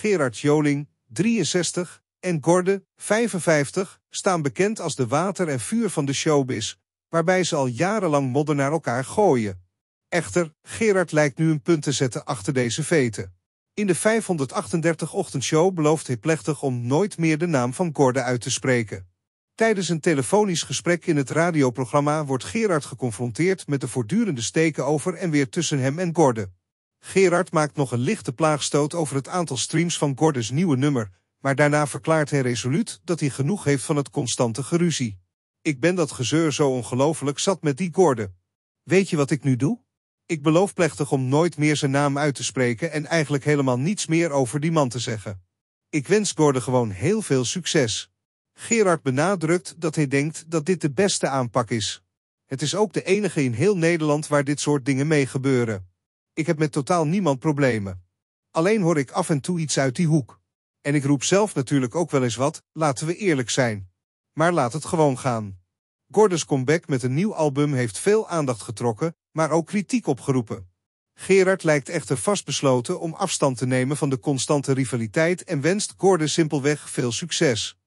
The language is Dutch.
Gerard Joling, 63, en Gordon, 55, staan bekend als de water en vuur van de showbiz, waarbij ze al jarenlang modder naar elkaar gooien. Echter, Gerard lijkt nu een punt te zetten achter deze veten. In de 538-ochtendshow belooft hij plechtig om nooit meer de naam van Gordon uit te spreken. Tijdens een telefonisch gesprek in het radioprogramma wordt Gerard geconfronteerd met de voortdurende steken over en weer tussen hem en Gordon. Gerard maakt nog een lichte plaagstoot over het aantal streams van Gordons nieuwe nummer, maar daarna verklaart hij resoluut dat hij genoeg heeft van het constante geruzie. Ik ben dat gezeur zo ongelooflijk zat met die Gordon. Weet je wat ik nu doe? Ik beloof plechtig om nooit meer zijn naam uit te spreken en eigenlijk helemaal niets meer over die man te zeggen. Ik wens Gordon gewoon heel veel succes. Gerard benadrukt dat hij denkt dat dit de beste aanpak is. Het is ook de enige in heel Nederland waar dit soort dingen mee gebeuren. Ik heb met totaal niemand problemen. Alleen hoor ik af en toe iets uit die hoek. En ik roep zelf natuurlijk ook wel eens wat, laten we eerlijk zijn. Maar laat het gewoon gaan. Gordon's comeback met een nieuw album heeft veel aandacht getrokken, maar ook kritiek opgeroepen. Gerard lijkt echter vastbesloten om afstand te nemen van de constante rivaliteit en wenst Gordon simpelweg veel succes.